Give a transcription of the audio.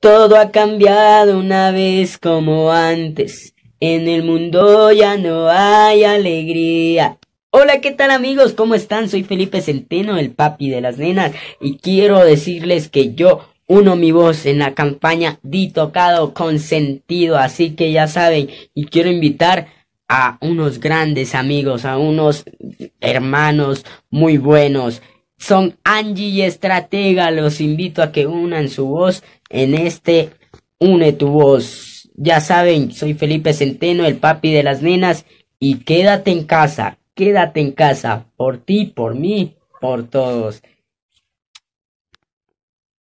Todo ha cambiado una vez como antes. En el mundo ya no hay alegría. Hola, ¿qué tal amigos? ¿Cómo están? Soy Felipe Centeno, el papi de las nenas, y quiero decirles que yo uno mi voz en la campaña Di Tocado con Sentido, así que ya saben, y quiero invitar a unos grandes amigos, a unos hermanos muy buenos son Angie y Estratega. Los invito a que unan su voz en este Une tu voz. Ya saben, soy Felipe Centeno, el papi de las nenas. Y quédate en casa, quédate en casa, por ti, por mí, por todos.